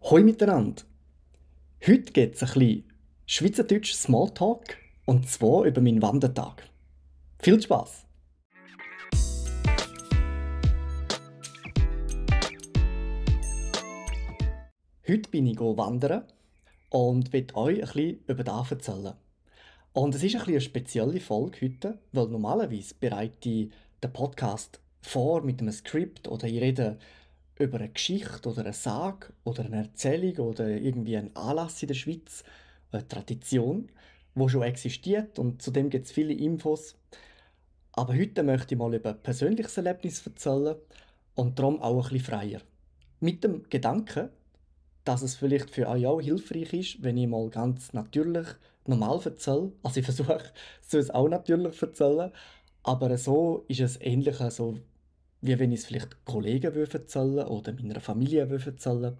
Hallo miteinander! Heute geht es ein bisschen Schweizerdeutsch Smalltalk und zwar über meinen Wandertag. Viel Spaß! Heute bin ich wandern und will euch ein bisschen über das erzählen. Und es ist ein bisschen eine spezielle Folge heute, weil normalerweise bereite ich den Podcast vor mit einem Skript oder ich rede über eine Geschichte oder eine Sage oder eine Erzählung oder irgendwie einen Anlass in der Schweiz, eine Tradition, wo schon existiert und zudem gibt es viele Infos. Aber heute möchte ich mal über ein persönliches Erlebnis erzählen und darum auch ein bisschen freier. Mit dem Gedanken, dass es vielleicht für euch auch hilfreich ist, wenn ich mal ganz natürlich normal erzähle. Also ich versuche es auch natürlich zu erzählen, aber so ist es ähnlich, also wie wenn ich es vielleicht Kollegen erzählen oder meiner Familie erzählen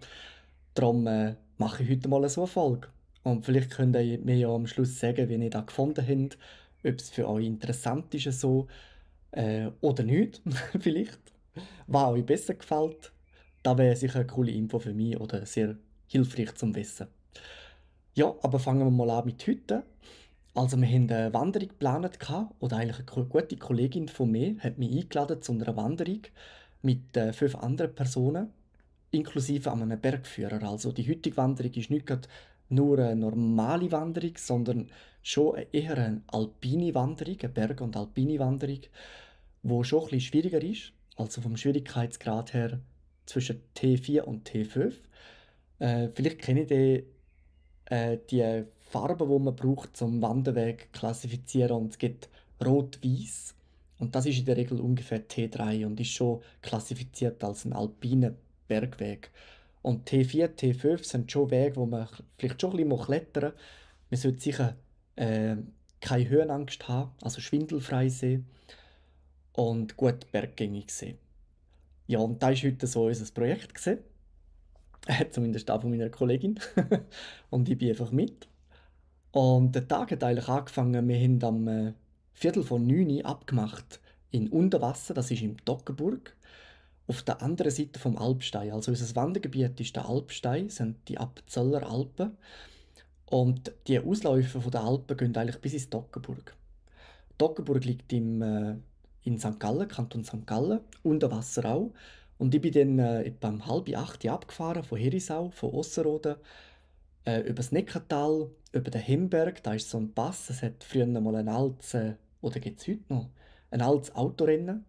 Darum äh, mache ich heute mal so eine Folge. Und vielleicht könnt ihr mir ja am Schluss sagen, wie ihr das gefunden habt, ob es für euch interessant ist so äh, oder nicht, vielleicht. Was euch besser gefällt, da wäre sicher eine coole Info für mich oder sehr hilfreich zum Wissen. Ja, aber fangen wir mal an mit heute. Also wir haben eine Wanderung geplant gehabt, eigentlich eine gute Kollegin von mir hat mich eingeladen zu einer Wanderung mit äh, fünf anderen Personen, inklusive einem Bergführer. Also die heutige Wanderung ist nicht nur eine normale Wanderung, sondern schon eher eine alpine Wanderung, eine Berg- und alpine Wanderung, wo schon etwas schwieriger ist, also vom Schwierigkeitsgrad her zwischen T4 und T5. Äh, vielleicht kennen ich den äh, die Farben, die man braucht, zum Wanderweg klassifizieren. Und es gibt Rot-Weiß. Und das ist in der Regel ungefähr T3 und ist schon klassifiziert als ein alpiner Bergweg. Und T4, T5 sind schon Wege, wo man vielleicht schon ein bisschen klettern muss. Man sollte sicher äh, keine Höhenangst haben, also schwindelfrei sein und gut berggängig sein. Ja, und das war heute so unser Projekt. Gewesen. Zumindest auch von meiner Kollegin. und ich bin einfach mit. Und der Tag hat eigentlich angefangen, wir haben am äh, Viertel vor neun abgemacht in Unterwasser, das ist im Toggenburg, auf der anderen Seite vom Alpstein. Also unser Wandergebiet ist der Alpstein, sind die Abzöller Alpen. Und die Ausläufe der Alpen gehen eigentlich bis ins Toggenburg. Toggenburg liegt im, äh, in St. Gallen, Kanton St. Gallen, Unterwasser auch. Und ich bin dann äh, etwa um halb acht Uhr abgefahren von Herisau, von Ossenroden, äh, über das Neckartal, über den Himberg, da ist so ein Pass, es hat früher mal ein altes, äh, oder gibt es heute noch, ein altes Autorennen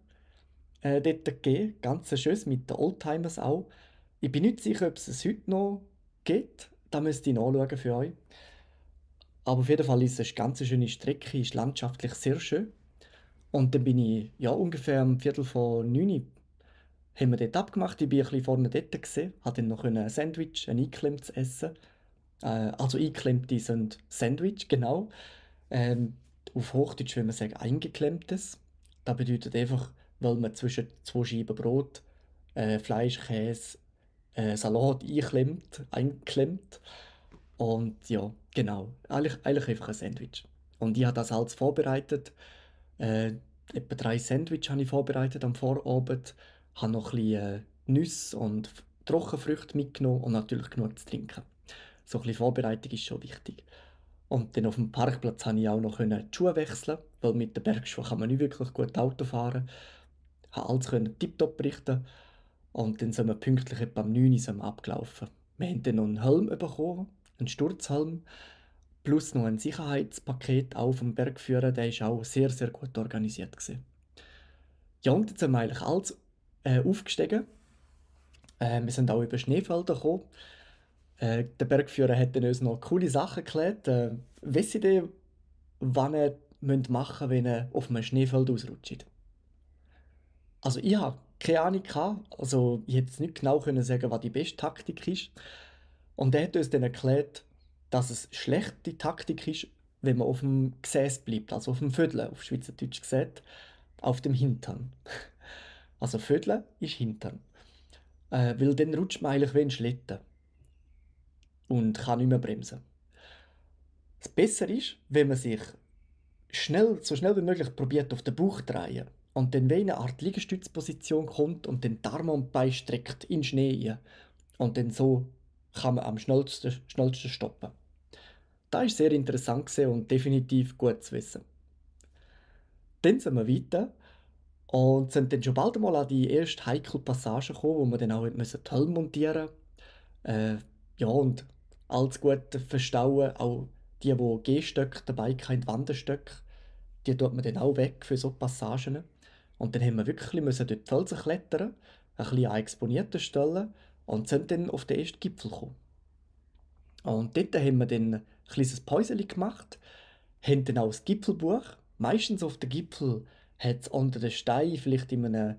äh, dort gegeben, ganz schön, mit den Oldtimers auch. Ich bin nicht sicher, ob es es heute noch gibt, da müsst ihr nachschauen für euch. Aber auf jeden Fall ist es eine ganz schöne Strecke, ist landschaftlich sehr schön. Und dann bin ich ja, ungefähr um Viertel vor neun haben wir dort abgemacht. Ich war ein vorne dort, gewesen, hatte dann noch ein Sandwich, ein eingeklemmtes Essen. Äh, also eingeklemmte sind Sandwich, genau. Ähm, auf Hochdeutsch würde man sagen eingeklemmtes. Das bedeutet einfach, weil man zwischen zwei Scheiben Brot, äh, Fleisch, Käse, äh, Salat einklemmt, einklemmt. Und ja, genau, eigentlich, eigentlich einfach ein Sandwich. Und ich habe das alles vorbereitet. Äh, etwa drei Sandwich habe ich vorbereitet am Vorabend habe noch ein bisschen äh, Nüsse und Trockenfrüchte mitgenommen und natürlich genug zu trinken. So ein bisschen Vorbereitung ist schon wichtig. Und dann auf dem Parkplatz konnte ich auch noch die Schuhe wechseln, weil mit den Bergschuhen kann man nicht wirklich gut Auto fahren. Ich konnte alles können tiptop berichten. Und dann sind wir pünktlich etwa um 9 Uhr abgelaufen. Wir haben dann noch einen Helm bekommen, einen Sturzhelm, plus noch ein Sicherheitspaket auf dem Bergführer. Der war auch sehr, sehr gut organisiert. Gewesen. Ja, und jetzt haben wir eigentlich alles äh, aufgestiegen. Äh, wir sind auch über Schneefelder gekommen. Äh, der Bergführer hat uns noch coole Sachen erklärt. Äh, wisst ihr, was ihr machen müsst, wenn ihr auf einem Schneefeld ausrutscht? Also ich habe keine Ahnung, gehabt. also ich konnte nicht genau können sagen, was die beste Taktik ist. Und er hat uns dann erklärt, dass es schlechte Taktik ist, wenn man auf dem Gesäß bleibt, also auf dem Vödel, auf Schweizerdeutsch gesagt, auf dem Hintern. Also Vödeln ist Hintern. Äh, weil dann rutscht man eigentlich wie ein Schlitten. Und kann nicht mehr bremsen. Das Bessere ist, wenn man sich schnell, so schnell wie möglich probiert auf den Bauch zu drehen und dann wie in eine Art Liegestützposition kommt und den Darm und Bein streckt in den Schnee rein. Und dann so kann man am schnellsten, schnellsten stoppen. Das ist sehr interessant und definitiv gut zu wissen. Dann sind wir weiter und sind dann schon bald mal an die ersten heiklen Passagen gekommen, wo wir dann auch müssen Toll montieren äh, Ja, und alles gut verstauen, auch die, die Gehstöcke dabei haben, Wandenstöcke, die tut man dann auch weg für so Passagen. Und dann haben wir wirklich müssen dort die Felsen klettern, ein bisschen an exponierten Stellen und sind dann auf den ersten Gipfel gekommen. Und dort haben wir dann ein kleines Päuschen gemacht, haben dann auch das Gipfelbuch, meistens auf den Gipfel hat es unter den Stein, vielleicht in einem,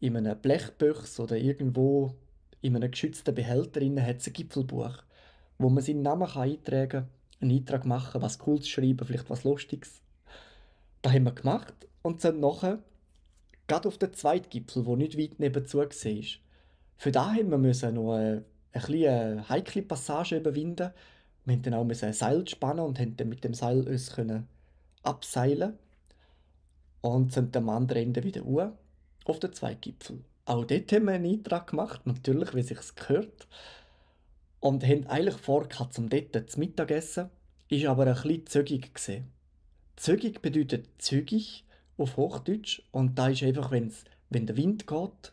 in einem Blechbüchs oder irgendwo in einem geschützten Behälter drin, hat es ein Gipfelbuch, wo man seinen Namen kann eintragen kann, einen Eintrag machen, was Cooles schreiben, vielleicht was Lustiges. Das haben wir gemacht und sind nachher gerade auf den zweiten Gipfel, der nicht weit nebenzu war. Für da mussten wir noch eine, eine, eine heikle Passage überwinden. Wir mussten dann auch ein Seil spannen und konnten mit dem Seil uns abseilen und sind am anderen Ende wieder uhr auf den zwei Gipfel. Auch dort haben wir einen Eintrag gemacht, natürlich, wie sich es gehört. Und haben eigentlich vor, zum dort zu Mittag essen, ist aber ein bisschen zügig gesehen. Zügig bedeutet zügig auf Hochdeutsch und da ist einfach, wenn's, wenn der Wind geht,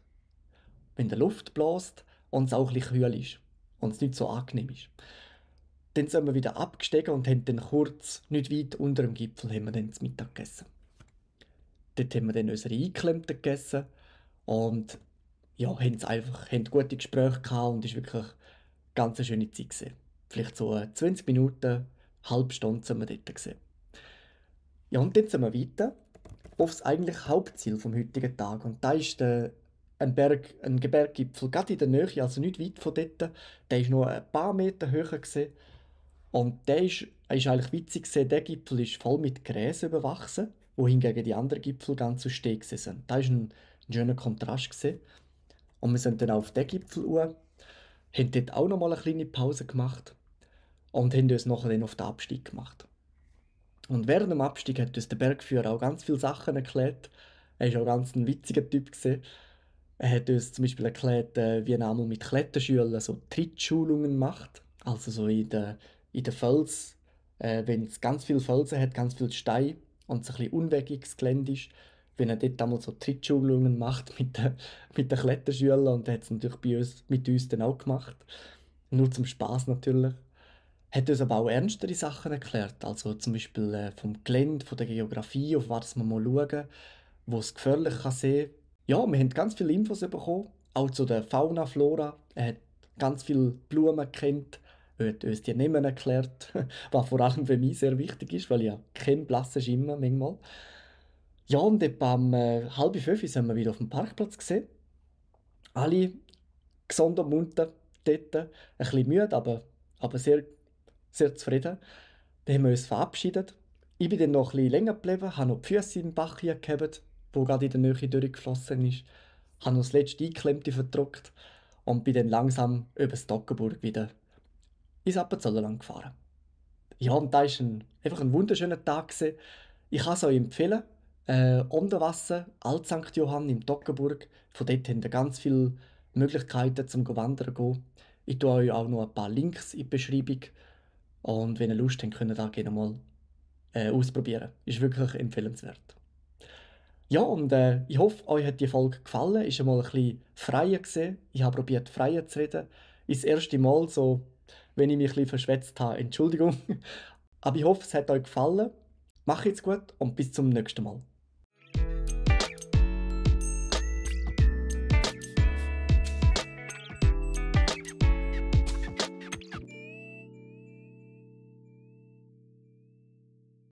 wenn der Luft bläst und es auch ein bisschen kühl ist und es nicht so angenehm ist. Dann sind wir wieder abgestiegen und haben dann kurz, nicht weit unter dem Gipfel, haben wir dann zu Mittag gegessen. Dort haben wir dann unsere Einklemmten gegessen und ja, haben, einfach, haben gute Gespräche gehabt und es war wirklich eine ganz schöne Zeit. Gewesen. Vielleicht so 20 Minuten, eine halbe Stunde waren wir dort. Gewesen. Ja, und dann sind wir weiter auf das eigentliche Hauptziel vom heutigen Tag. Und da ist der, ein, Berg, ein Berggipfel, gerade in der Nähe, also nicht weit von dort. Der war nur ein paar Meter höher. Gewesen. Und der ist, eigentlich witzig, gewesen. der Gipfel ist voll mit Gräs überwachsen wohingegen die anderen Gipfel ganz so steil sind. Da war ein, ein schöner Kontrast. Gewesen. Und wir sind dann auf den Gipfel uhr, haben dort auch nochmal eine kleine Pause gemacht und haben uns nachher dann auf den Abstieg gemacht. Und während dem Abstieg hat uns der Bergführer auch ganz viele Sachen erklärt. Er war auch ganz ein witziger Typ. Gewesen. Er hat uns zum Beispiel erklärt, äh, wie er einmal mit Kletterschülern so Trittschulungen macht. Also so in den in der Fels, äh, wenn es ganz viel Felsen hat, ganz viel Steine, und es ein bisschen unwegiges Gelände ist, wenn er dort einmal so Trittschulungen macht mit den, mit den Kletterschülern und er hat es natürlich bei uns, mit uns dann auch gemacht. Nur zum Spaß natürlich. Hat uns aber auch ernstere Sachen erklärt, also zum Beispiel äh, vom Gelände, von der Geografie, auf was man mal schauen wo es gefährlich kann sehen Ja, wir haben ganz viele Infos bekommen, auch zu der Fauna, Flora. Er hat ganz viele Blumen kennt, wird uns die nicht erklärt, was vor allem für mich sehr wichtig ist, weil ich ja keinen blassen Schimmer manchmal. Ja, und etwa um äh, halb fünf sind wir wieder auf dem Parkplatz gesehen. Alle gesund und munter dort, ein bisschen müde, aber, aber sehr, sehr zufrieden. Dann haben wir uns verabschiedet. Ich bin dann noch ein bisschen länger geblieben, habe noch die Füße in den Bach hier gehabt, wo gerade in der Nähe durchgeflossen ist, habe noch das letzte Einklemmte verdrückt und bin dann langsam über das Stockenburg wieder ins Appenzellerland gefahren. Ja, und da war ein, einfach ein wunderschöner Tag. Gewesen. Ich kann es euch empfehlen. Äh, Onderwasser, Alt St. Johann im Toggenburg. Von dort haben wir ganz viele Möglichkeiten zum Wandern gehen. Ich tue euch auch noch ein paar Links in die Beschreibung. Und wenn ihr Lust habt, könnt ihr da gerne mal äh, ausprobieren. Ist wirklich empfehlenswert. Ja, und äh, ich hoffe, euch hat die Folge gefallen. Ist einmal ein bisschen freier gesehen. Ich habe probiert, freier zu reden. Ist das erste Mal so wenn ich mich ein verschwätzt habe. Entschuldigung. Aber ich hoffe, es hat euch gefallen. Macht's gut und bis zum nächsten Mal.